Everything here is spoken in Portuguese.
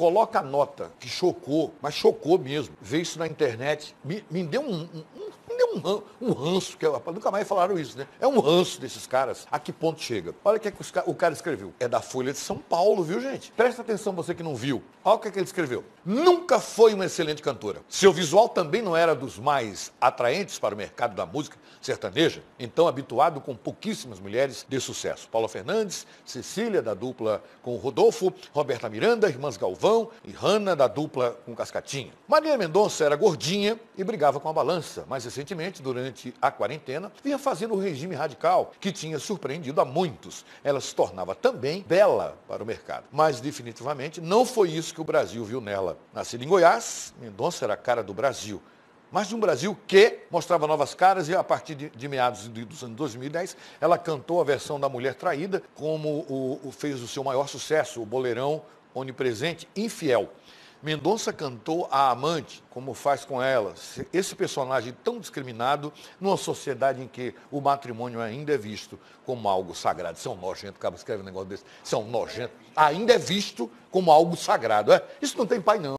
coloca a nota que chocou, mas chocou mesmo. Ver isso na internet me, me deu um, um um, um ranço, que é, nunca mais falaram isso, né? É um ranço desses caras. A que ponto chega? Olha o que, é que o cara escreveu. É da Folha de São Paulo, viu, gente? Presta atenção você que não viu. Olha o que, é que ele escreveu. Nunca foi uma excelente cantora. Seu visual também não era dos mais atraentes para o mercado da música sertaneja, então habituado com pouquíssimas mulheres de sucesso. Paula Fernandes, Cecília, da dupla com Rodolfo, Roberta Miranda, Irmãs Galvão e Hanna, da dupla com Cascatinha. Maria Mendonça era gordinha e brigava com a balança, mas recentemente recentemente, durante a quarentena, vinha fazendo o regime radical, que tinha surpreendido a muitos. Ela se tornava também bela para o mercado. Mas, definitivamente, não foi isso que o Brasil viu nela. Nascida em Goiás, Mendonça era a cara do Brasil mas de um Brasil que mostrava novas caras e a partir de, de meados dos anos 2010 ela cantou a versão da Mulher Traída como o, o fez o seu maior sucesso, o boleirão onipresente, infiel. Mendonça cantou a amante, como faz com ela, esse personagem tão discriminado numa sociedade em que o matrimônio ainda é visto como algo sagrado. São é nojento, acaba escrevendo um negócio desse, são é nojento. Ainda é visto como algo sagrado. É? Isso não tem pai, não.